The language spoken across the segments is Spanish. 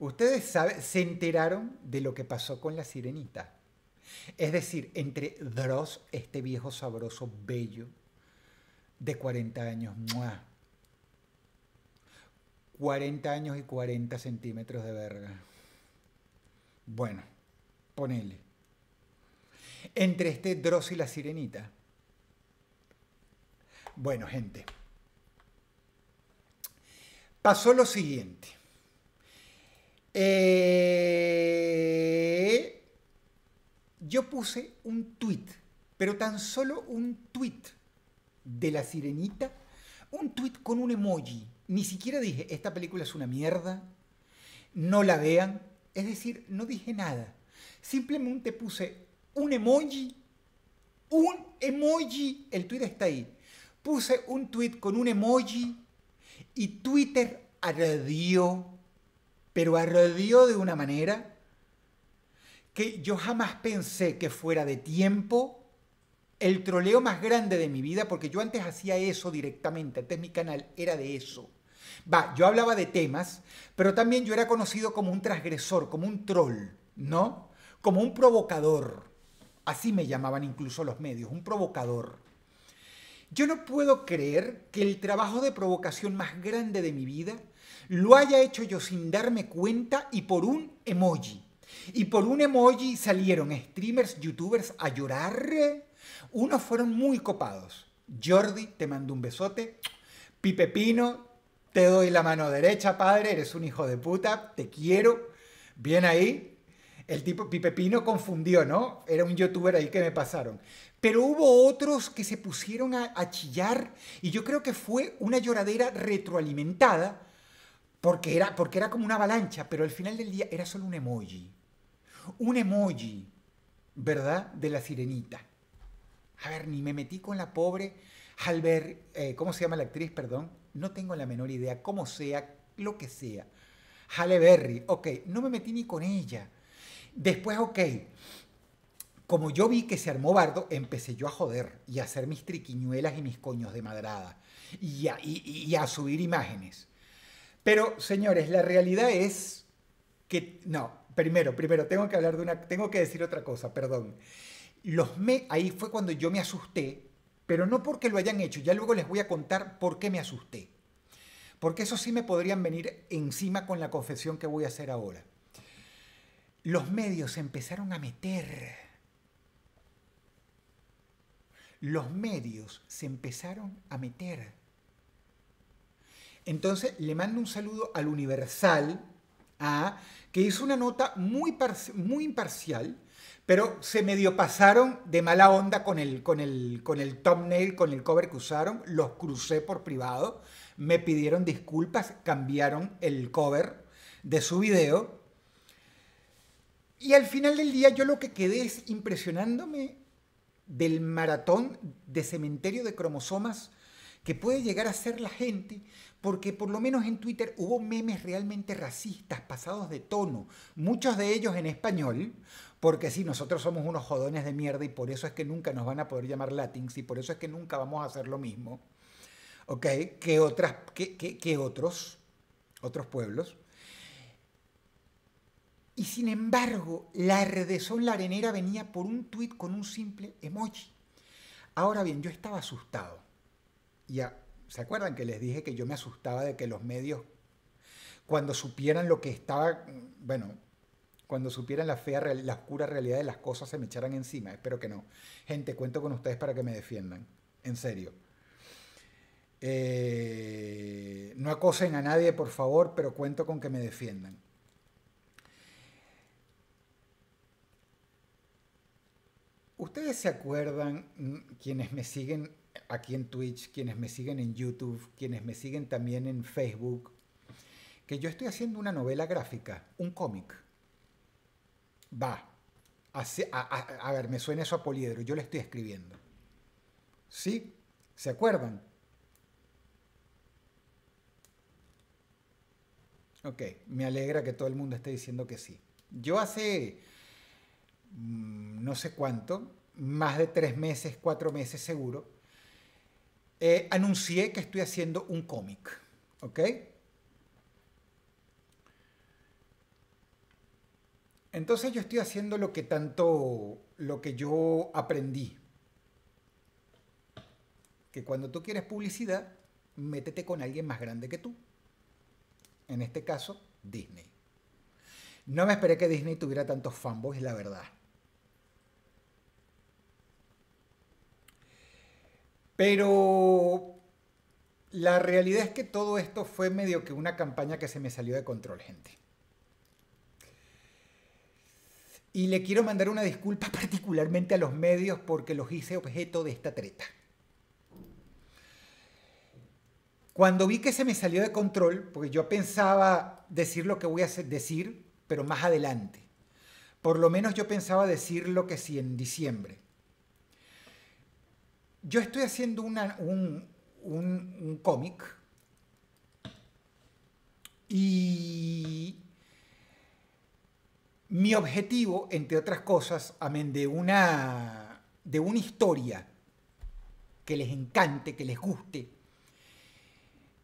Ustedes se enteraron de lo que pasó con la sirenita. Es decir, entre Dross, este viejo sabroso, bello, de 40 años, 40 años y 40 centímetros de verga. Bueno, ponele. Entre este Dross y la sirenita. Bueno, gente. Pasó lo siguiente. Eh, yo puse un tweet, pero tan solo un tweet de la sirenita, un tweet con un emoji. Ni siquiera dije, esta película es una mierda, no la vean. Es decir, no dije nada. Simplemente puse un emoji, un emoji, el tweet está ahí. Puse un tweet con un emoji y Twitter ardió pero arrodilló de una manera que yo jamás pensé que fuera de tiempo el troleo más grande de mi vida, porque yo antes hacía eso directamente, antes mi canal era de eso. Va, yo hablaba de temas, pero también yo era conocido como un transgresor, como un troll, ¿no? Como un provocador. Así me llamaban incluso los medios, un provocador. Yo no puedo creer que el trabajo de provocación más grande de mi vida lo haya hecho yo sin darme cuenta y por un emoji. Y por un emoji salieron streamers, youtubers a llorar. Unos fueron muy copados. Jordi, te mando un besote. Pipe te doy la mano derecha, padre. Eres un hijo de puta. Te quiero. Bien ahí. El tipo Pipe Pino confundió, ¿no? Era un youtuber ahí que me pasaron. Pero hubo otros que se pusieron a, a chillar y yo creo que fue una lloradera retroalimentada porque era, porque era como una avalancha, pero al final del día era solo un emoji. Un emoji, ¿verdad? De la sirenita. A ver, ni me metí con la pobre al eh, ¿cómo se llama la actriz? Perdón, no tengo la menor idea, cómo sea, lo que sea. Halle Berry, ok, no me metí ni con ella. Después, ok, como yo vi que se armó bardo, empecé yo a joder y a hacer mis triquiñuelas y mis coños de madrada y y a subir imágenes. Pero, señores, la realidad es que, no, primero, primero, tengo que hablar de una, tengo que decir otra cosa, perdón. Los me, ahí fue cuando yo me asusté, pero no porque lo hayan hecho, ya luego les voy a contar por qué me asusté. Porque eso sí me podrían venir encima con la confesión que voy a hacer ahora. Los medios se empezaron a meter. Los medios se empezaron a meter entonces le mando un saludo al Universal, ¿ah? que hizo una nota muy, muy imparcial, pero se medio pasaron de mala onda con el, con, el, con el thumbnail, con el cover que usaron, los crucé por privado, me pidieron disculpas, cambiaron el cover de su video. Y al final del día yo lo que quedé es impresionándome del maratón de cementerio de cromosomas que puede llegar a ser la gente porque por lo menos en Twitter hubo memes realmente racistas, pasados de tono, muchos de ellos en español, porque sí, nosotros somos unos jodones de mierda y por eso es que nunca nos van a poder llamar latins y por eso es que nunca vamos a hacer lo mismo, ¿ok? Que, otras, que, otros, otros pueblos. Y sin embargo, la redesón la arenera venía por un tweet con un simple emoji. Ahora bien, yo estaba asustado. Ya, ¿Se acuerdan que les dije que yo me asustaba de que los medios, cuando supieran lo que estaba, bueno, cuando supieran la fea, la oscura realidad de las cosas, se me echaran encima? Espero que no. Gente, cuento con ustedes para que me defiendan. En serio. Eh, no acosen a nadie, por favor, pero cuento con que me defiendan. Ustedes se acuerdan, mm, quienes me siguen aquí en Twitch, quienes me siguen en YouTube, quienes me siguen también en Facebook, que yo estoy haciendo una novela gráfica, un cómic. Va. A, ver, me suena eso a poliedro, yo le estoy escribiendo. ¿Sí? ¿Se acuerdan? Ok, me alegra que todo el mundo esté diciendo que sí. Yo hace mm, no sé cuánto, más de tres meses, cuatro meses seguro, eh, anuncié que estoy haciendo un cómic. ¿Ok? Entonces yo estoy haciendo lo que tanto, lo que yo aprendí. Que cuando tú quieres publicidad, métete con alguien más grande que tú. En este caso, Disney. No me esperé que Disney tuviera tantos fanboys, la verdad. Pero la realidad es que todo esto fue medio que una campaña que se me salió de control, gente. Y le quiero mandar una disculpa particularmente a los medios porque los hice objeto de esta treta. Cuando vi que se me salió de control, porque yo pensaba decir lo que voy a decir, pero más adelante. Por lo menos yo pensaba decir lo que sí en diciembre. Yo estoy haciendo un, un cómic y mi objetivo, entre otras cosas, amén de una, de una historia que les encante, que les guste,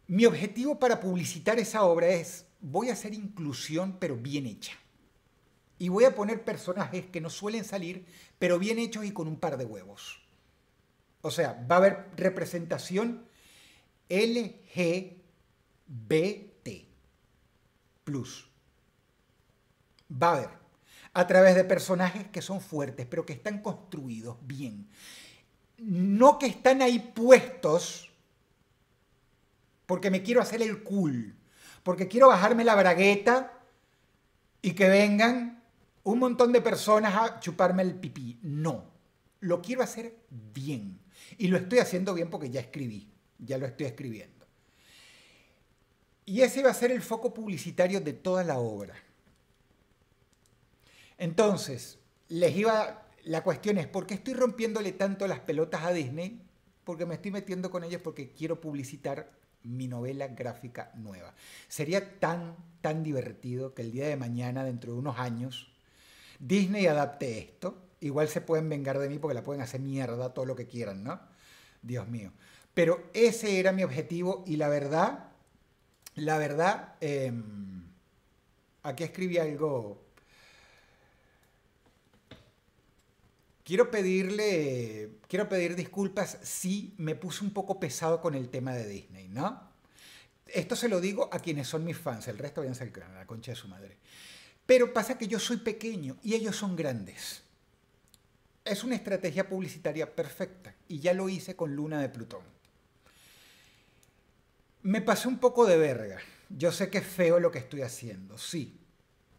mi objetivo para publicitar esa obra es, voy a hacer inclusión pero bien hecha. Y voy a poner personajes que no suelen salir, pero bien hechos y con un par de huevos. O sea, va a haber representación LGBT. Plus. Va a haber. A través de personajes que son fuertes, pero que están construidos bien. No que están ahí puestos porque me quiero hacer el cool. Porque quiero bajarme la bragueta y que vengan un montón de personas a chuparme el pipí. No. Lo quiero hacer bien y lo estoy haciendo bien porque ya escribí, ya lo estoy escribiendo. Y ese va a ser el foco publicitario de toda la obra. Entonces, les iba, la cuestión es, ¿por qué estoy rompiéndole tanto las pelotas a Disney? Porque me estoy metiendo con ellos porque quiero publicitar mi novela gráfica nueva. Sería tan, tan divertido que el día de mañana, dentro de unos años, Disney adapte esto igual se pueden vengar de mí porque la pueden hacer mierda todo lo que quieran, ¿no? Dios mío. Pero ese era mi objetivo y la verdad, la verdad, em, aquí escribí algo. Quiero pedirle, quiero pedir disculpas si me puse un poco pesado con el tema de Disney, ¿no? Esto se lo digo a quienes son mis fans, el resto vayan al a la concha de su madre. Pero pasa que yo soy pequeño y ellos son grandes. Es una estrategia publicitaria perfecta y ya lo hice con Luna de Plutón. Me pasé un poco de verga. Yo sé que es feo lo que estoy haciendo. Sí,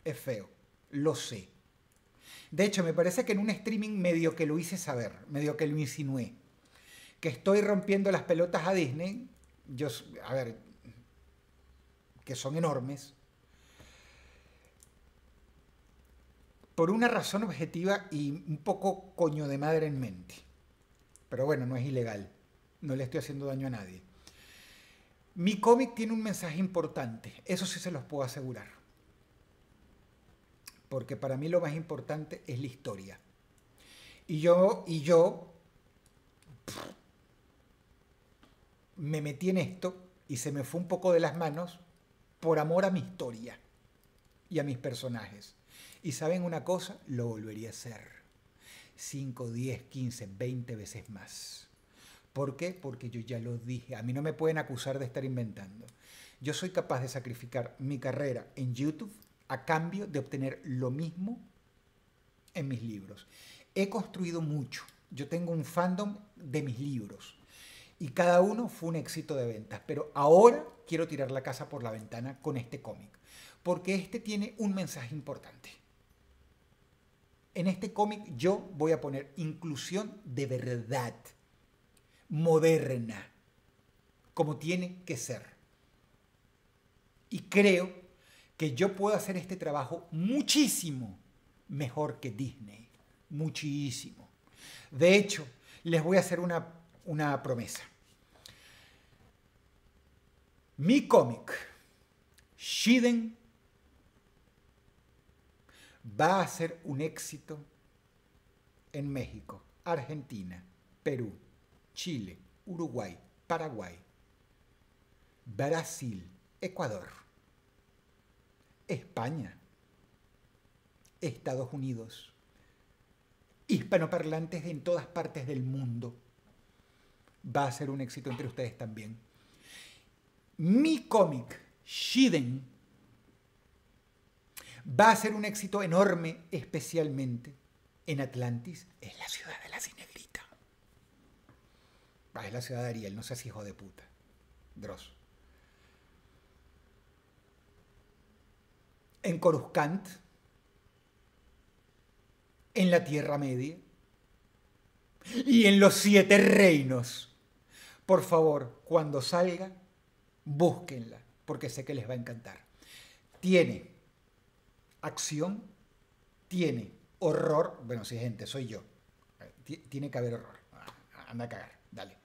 es feo. Lo sé. De hecho, me parece que en un streaming medio que lo hice saber, medio que lo insinué. Que estoy rompiendo las pelotas a Disney. Yo, a ver, que son enormes. por una razón objetiva y un poco coño de madre en mente. Pero bueno, no es ilegal, no le estoy haciendo daño a nadie. Mi cómic tiene un mensaje importante, eso sí se los puedo asegurar. Porque para mí lo más importante es la historia. Y yo, y yo me metí en esto y se me fue un poco de las manos por amor a mi historia y a mis personajes. Y saben una cosa, lo volvería a hacer. 5, 10, 15, 20 veces más. ¿Por qué? Porque yo ya lo dije. A mí no me pueden acusar de estar inventando. Yo soy capaz de sacrificar mi carrera en YouTube a cambio de obtener lo mismo en mis libros. He construido mucho. Yo tengo un fandom de mis libros. Y cada uno fue un éxito de ventas. Pero ahora quiero tirar la casa por la ventana con este cómic. Porque este tiene un mensaje importante. En este cómic yo voy a poner inclusión de verdad, moderna, como tiene que ser. Y creo que yo puedo hacer este trabajo muchísimo mejor que Disney, muchísimo. De hecho, les voy a hacer una, promesa. Mi cómic, Shiden va a ser un éxito en México, Argentina, Perú, Chile, Uruguay, Paraguay, Brasil, Ecuador, España, Estados Unidos, hispanoparlantes en todas partes del mundo. Va a ser un éxito entre ustedes también. Mi cómic, Shiden, va a ser un éxito enorme, especialmente en Atlantis, es la ciudad de la cinegrita. Ah, es la ciudad de Ariel, no seas hijo de puta. Dross. En Coruscant, en la Tierra Media y en los siete reinos. Por favor, cuando salga, búsquenla, porque sé que les va a encantar. Tiene acción tiene horror, bueno, si sí, gente, soy yo. Tiene que haber horror. Ah, anda a cagar, dale.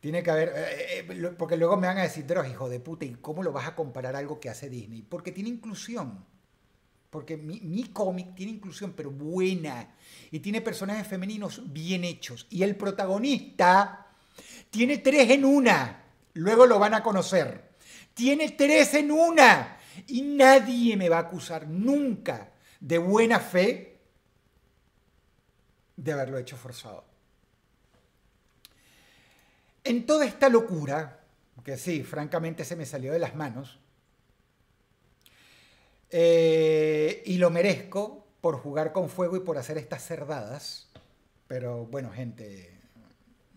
Tiene que haber, eh, eh, eh, porque luego me van a decir, pero hijo de puta, ¿y cómo lo vas a comparar a algo que hace Disney? Porque tiene inclusión. Porque mi, mi cómic tiene inclusión, pero buena. Y tiene personajes femeninos bien hechos. Y el protagonista tiene tres en una. Luego lo van a conocer. Tiene tres en una. Y nadie me va a acusar nunca de buena fe de haberlo hecho forzado. En toda esta locura, que sí, francamente se me salió de las manos, eh, y lo merezco por jugar con fuego y por hacer estas cerdadas, pero bueno, gente,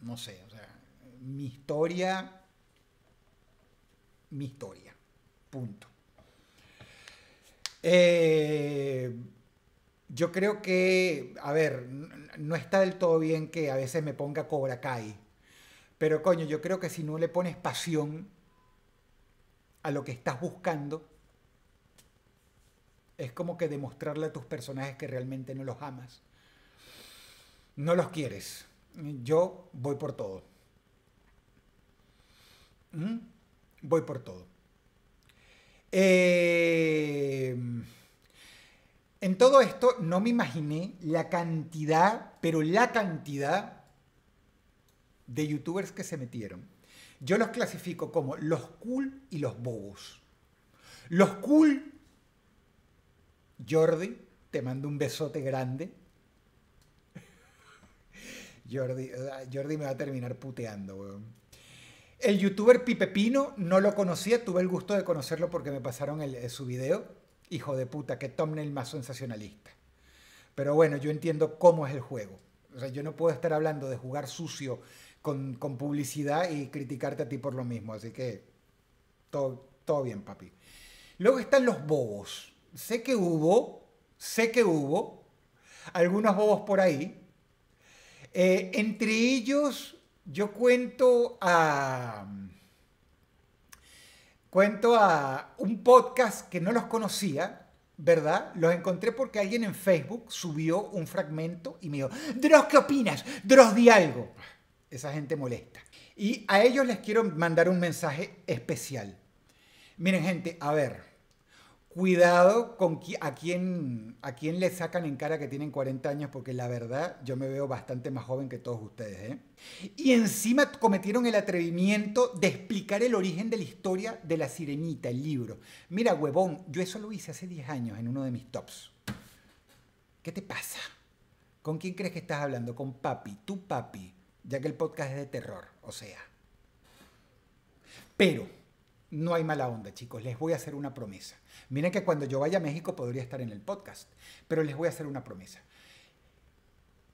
no sé, o sea, mi historia, mi historia, punto. Eh, yo creo que, a ver, no está del todo bien que a veces me ponga Cobra Kai. Pero coño, yo creo que si no le pones pasión a lo que estás buscando, es como que demostrarle a tus personajes que realmente no los amas. No los quieres. Yo voy por todo. ¿Mm? Voy por todo. Eh, en todo esto no me imaginé la cantidad, pero la cantidad de youtubers que se metieron. Yo los clasifico como los cool y los bobos. Los cool, Jordi, te mando un besote grande. Jordi, ah, Jordi me va a terminar puteando, weón. El youtuber Pipe Pino no lo conocía, tuve el gusto de conocerlo porque me pasaron eh, su video. Hijo de puta, qué thumbnail más sensacionalista. Pero bueno, yo entiendo cómo es el juego. O sea, yo no puedo estar hablando de jugar sucio con, publicidad y criticarte a ti por lo mismo. Así que todo, bien, papi. Luego están los bobos. Sé que hubo, sé que hubo algunos bobos por ahí. Eh, entre ellos yo cuento a. Cuento a un podcast que no los conocía, ¿verdad? Los encontré porque alguien en Facebook subió un fragmento y me dijo: Dross, ¿qué opinas? Dross, di algo. Esa gente molesta. Y a ellos les quiero mandar un mensaje especial. Miren, gente, a ver cuidado con a, quién, a le sacan en cara que tienen 40 años, porque la verdad yo me veo bastante más joven que todos ustedes. ¿eh? Y encima cometieron el atrevimiento de explicar el origen de la historia de la sirenita, el libro. Mira, huevón, yo eso lo hice hace 10 años en uno de mis tops. ¿Qué te pasa? ¿Con quién crees que estás hablando? Con papi, tu papi, ya que el podcast es de terror, o sea. Pero no hay mala onda, chicos. Les voy a hacer una promesa. Miren que cuando yo vaya a México podría estar en el podcast, pero les voy a hacer una promesa.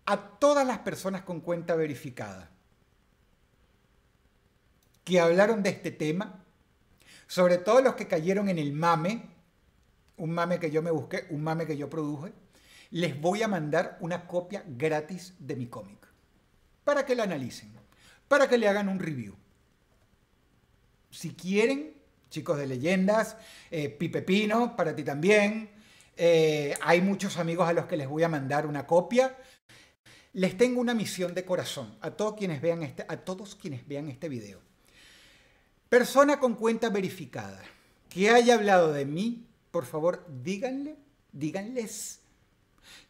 A todas las personas con cuenta verificada que hablaron de este tema, sobre todo los que cayeron en el mame, un mame que yo me busqué, un mame que yo produje, les voy a mandar una copia gratis de mi cómic para que la analicen, para que le hagan un review si quieren, chicos de leyendas, eh, Pipe Pino, para ti también. Eh, hay muchos amigos a los que les voy a mandar una copia. Les tengo una misión de corazón a todos quienes vean este, a todos quienes vean este video. Persona con cuenta verificada que haya hablado de mí, por favor, díganle, díganles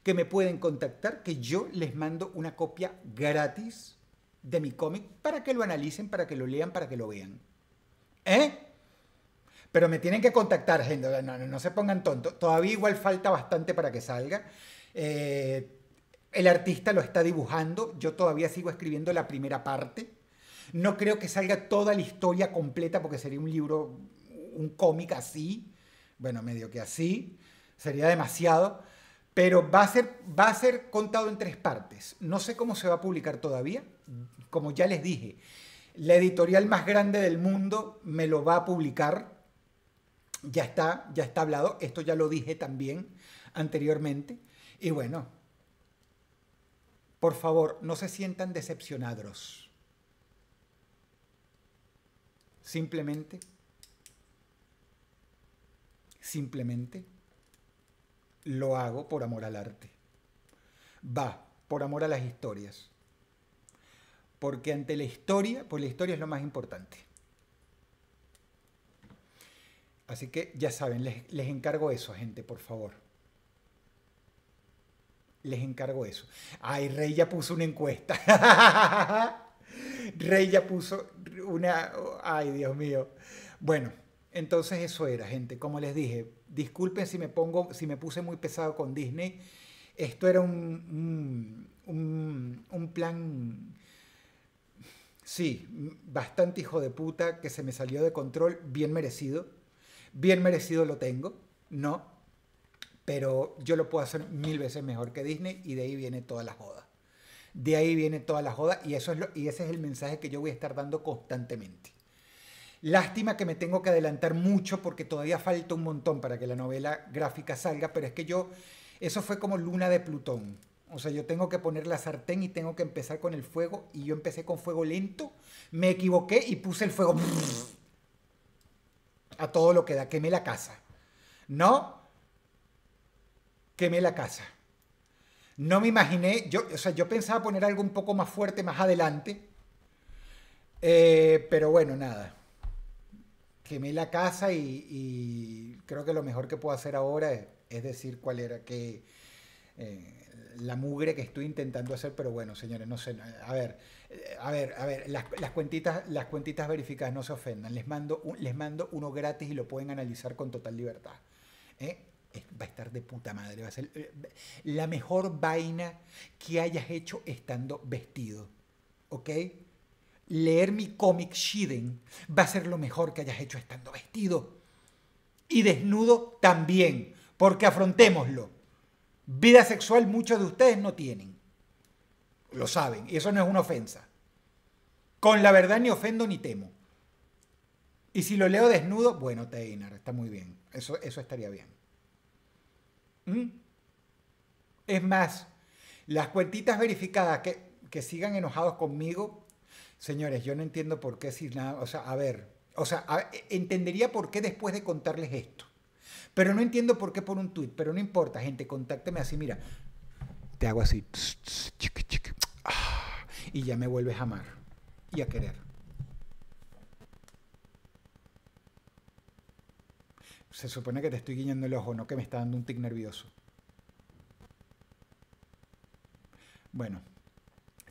que me pueden contactar, que yo les mando una copia gratis de mi cómic para que lo analicen, para que lo lean, para que lo vean. ¿Eh? Pero me tienen que contactar, gente. No, se pongan tonto. Todavía igual falta bastante para que salga. Eh, el artista lo está dibujando. Yo todavía sigo escribiendo la primera parte. No creo que salga toda la historia completa porque sería un libro, un cómic así. Bueno, medio que así. Sería demasiado. Pero va a, ser, va a ser contado en tres partes. No sé cómo se va a publicar todavía. Como ya les dije, la editorial más grande del mundo me lo va a publicar. Ya está, ya está hablado. Esto ya lo dije también anteriormente. Y bueno, por favor, no se sientan decepcionados. Simplemente, simplemente lo hago por amor al arte. Va, por amor a las historias porque ante la historia, pues la historia es lo más importante. Así que ya saben, les, encargo eso, gente, por favor. Les encargo eso. Ay, Rey ya puso una encuesta. Rey ya puso una... Ay, Dios mío. Bueno, entonces eso era, gente. Como les dije, disculpen si me pongo, si me puse muy pesado con Disney. Esto era un plan Sí, mm, bastante hijo de puta que se me salió de control, bien merecido. Bien merecido lo tengo, no, pero yo lo puedo hacer mil veces mejor que Disney y de ahí viene toda la joda. De ahí viene toda la joda y, eso y ese es el mensaje que yo voy a estar dando constantemente. Lástima que me tengo que adelantar mucho porque todavía falta un montón para que la novela gráfica salga, pero es que yo, eso fue como luna de Plutón o sea, yo tengo que poner la sartén y tengo que empezar con el fuego. Y yo empecé con fuego lento, me equivoqué y puse el fuego a todo lo que da. Quemé la casa. No, quemé la casa. No me imaginé, yo, o sea, yo pensaba poner algo un poco más fuerte más adelante. Eh, pero bueno, nada. Quemé la casa y, creo que lo mejor que puedo hacer ahora es, es decir cuál era, que eh, la mugre que estoy intentando hacer, pero bueno, señores, no sé, a ver, eh, a ver, a ver, las, cuentitas, las cuentitas verificadas no se ofendan, les mando, les mando uno gratis y lo pueden analizar con total libertad. ¿eh? va a estar de puta madre, va a ser la mejor vaina que hayas hecho estando vestido. ¿Ok? Leer mi cómic Shiden va a ser lo mejor que hayas hecho estando vestido. Y desnudo también, porque afrontémoslo. Vida sexual muchos de ustedes no tienen. Lo saben, y eso no es una ofensa. Con la verdad ni ofendo ni temo. Y si lo leo desnudo, bueno, Teinar, está muy bien. Eso, eso estaría bien. ¿Mm? Es más, las cuentitas verificadas que, sigan enojados conmigo, señores, yo no entiendo por qué si nada, o sea, a ver, o sea, entendería por qué después de contarles esto. Pero no entiendo por qué por un tuit, pero no importa, gente, contácteme así, mira, te hago así, ah, y ya me vuelves a amar y a querer. Se supone que te estoy guiñando el ojo, no que me está dando un tic nervioso. Bueno,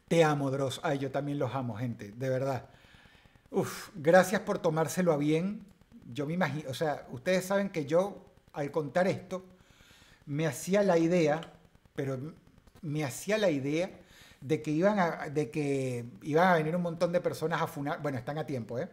te amo, Dross. Ay, yo también los amo, gente, de verdad. Uf, gracias por tomárselo a bien yo me imagino, o sea, ustedes saben que yo al contar esto, me hacía la idea, pero me hacía la idea de que iban a, de que iban a venir un montón de personas a funar, bueno, están a tiempo, ¿eh?